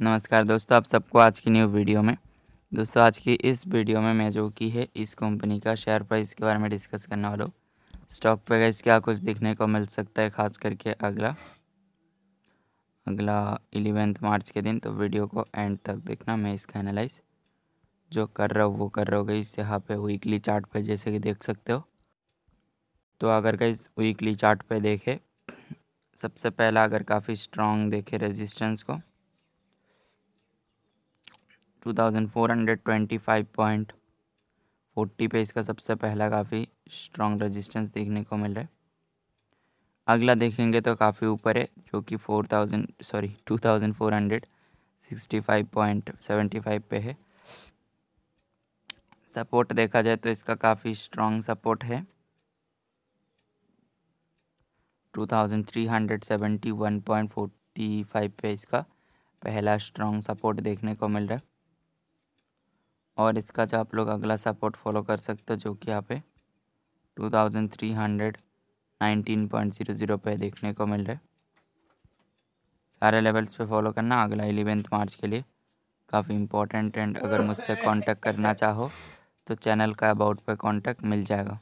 नमस्कार दोस्तों आप सबको आज की न्यू वीडियो में दोस्तों आज की इस वीडियो में मैं जो की है इस कंपनी का शेयर प्राइस के बारे में डिस्कस करने वाला हूँ स्टॉक पे गए क्या कुछ देखने को मिल सकता है खास करके अगला अगला इलेवेंथ मार्च के दिन तो वीडियो को एंड तक देखना मैं इसका एनालाइज जो कर रहा हूँ वो कर रहा होगा इस यहाँ पे वीकली चार्ट पे जैसे कि देख सकते हो तो अगर कहीं वीकली चार्ट पे देखे सबसे पहला अगर काफ़ी स्ट्रॉन्ग देखे रेजिस्टेंस को 2425.40 पे इसका सबसे पहला काफ़ी स्ट्रॉन्ग रेजिस्टेंस देखने को मिल रहा है अगला देखेंगे तो काफ़ी ऊपर है जो कि 4000 सॉरी 2465.75 पे है सपोर्ट देखा जाए तो इसका काफ़ी स्ट्रॉन्ग सपोर्ट है 2371.45 पे इसका पहला स्ट्रॉन्ग सपोर्ट देखने को मिल रहा है और इसका जो आप लोग अगला सपोर्ट फॉलो कर सकते हो जो कि यहाँ पे two thousand three hundred nineteen point zero zero पे देखने को मिल रहा है सारे लेवल्स पे फॉलो करना अगला एलेवेंथ मार्च के लिए काफ़ी इंपॉर्टेंट एंड अगर मुझसे कांटेक्ट करना चाहो तो चैनल का अबाउट पे कांटेक्ट मिल जाएगा